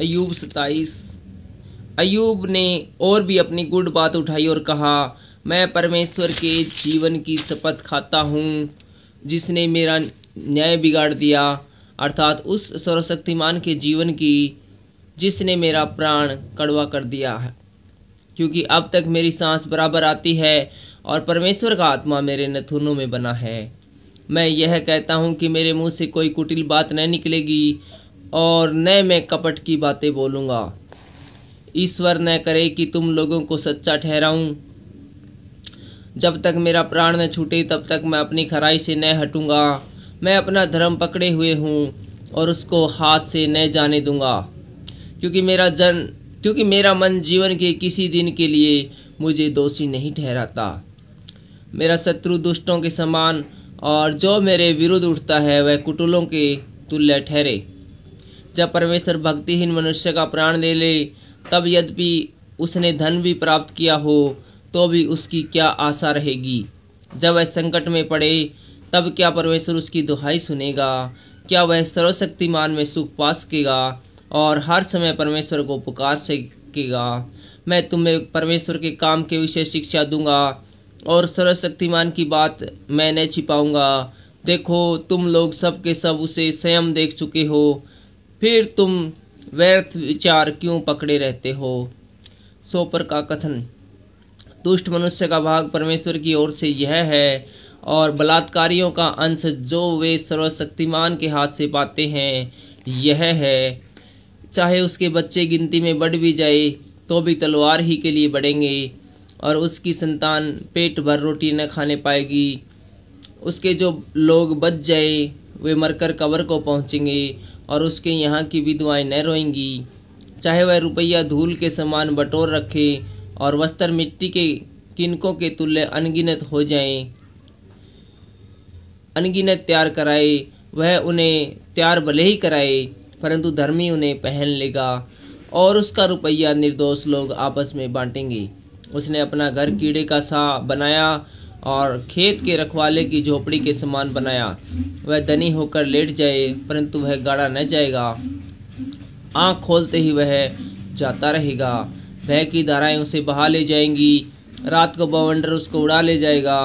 अयूब सताइस अयूब ने और भी अपनी गुड बात उठाई और कहा मैं परमेश्वर के जीवन की शपथ खाता हूँ जिसने मेरा न्याय बिगाड़ दिया अर्थात उस सर्वशक्तिमान के जीवन की जिसने मेरा प्राण कड़वा कर दिया है क्योंकि अब तक मेरी सांस बराबर आती है और परमेश्वर का आत्मा मेरे नथुनों में बना है मैं यह कहता हूँ कि मेरे मुंह से कोई कुटिल बात नहीं निकलेगी और न मैं कपट की बातें बोलूँगा ईश्वर न करे कि तुम लोगों को सच्चा ठहराऊं जब तक मेरा प्राण न छूटे तब तक मैं अपनी खराई से न हटूंगा मैं अपना धर्म पकड़े हुए हूँ और उसको हाथ से न जाने दूंगा क्योंकि मेरा जन क्योंकि मेरा मन जीवन के किसी दिन के लिए मुझे दोषी नहीं ठहराता मेरा शत्रु दुष्टों के समान और जो मेरे विरुद्ध उठता है वह कुटुलों के तुल्य ठहरे जब परमेश्वर भक्तिहीन मनुष्य का प्राण ले ले तब यद्यपि उसने धन भी प्राप्त किया हो तो भी उसकी क्या आशा रहेगी जब वह संकट में पड़े तब क्या परमेश्वर उसकी दुहाई सुनेगा क्या वह सर्वशक्तिमान में सुख पा सकेगा और हर समय परमेश्वर को पुकार सकेगा मैं तुम्हें परमेश्वर के काम के विषय शिक्षा दूंगा और सर्वशक्तिमान की बात मैं न छिपाऊंगा देखो तुम लोग सब के सब उसे स्वयं देख चुके हो फिर तुम व्यर्थ विचार क्यों पकड़े रहते हो सोपर का कथन दुष्ट मनुष्य का भाग परमेश्वर की ओर से यह है और बलात्कारियों का अंश जो वे सर्वशक्तिमान के हाथ से पाते हैं यह है चाहे उसके बच्चे गिनती में बढ़ भी जाए तो भी तलवार ही के लिए बढ़ेंगे और उसकी संतान पेट भर रोटी न खाने पाएगी उसके जो लोग बच जाए वे मरकर कवर को पहुंचेंगे और उसके यहाँ की विधवाएं न रोएंगी चाहे वह रुपया धूल के समान बटोर रखे और वस्त्र मिट्टी के किनकों के तुल्य अनगिनत हो जाएं अनगिनत तैयार कराए वह उन्हें तैयार भले ही कराए परंतु धर्मी उन्हें पहन लेगा और उसका रुपया निर्दोष लोग आपस में बांटेंगे उसने अपना घर कीड़े का सा बनाया और खेत के रखवाले की झोपड़ी के समान बनाया वह धनी होकर लेट जाए परंतु वह गाड़ा न जाएगा आंख खोलते ही वह जाता रहेगा भय की धाराएं उसे बहा ले जाएंगी रात को बवंडर उसको उड़ा ले जाएगा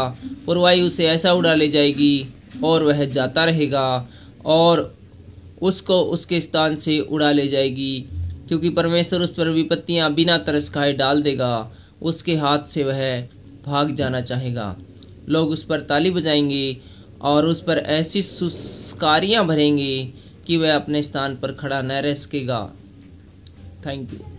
पुरवाई उसे ऐसा उड़ा ले जाएगी और वह जाता रहेगा और उसको उसके स्थान से उड़ा ले जाएगी क्योंकि परमेश्वर उस पर विपत्तियां बिना तरस खाए डाल देगा उसके हाथ से वह भाग जाना चाहेगा लोग उस पर ताली बजाएंगे और उस पर ऐसी सुस्कारियाँ भरेंगे कि वह अपने स्थान पर खड़ा न रह सकेगा थैंक यू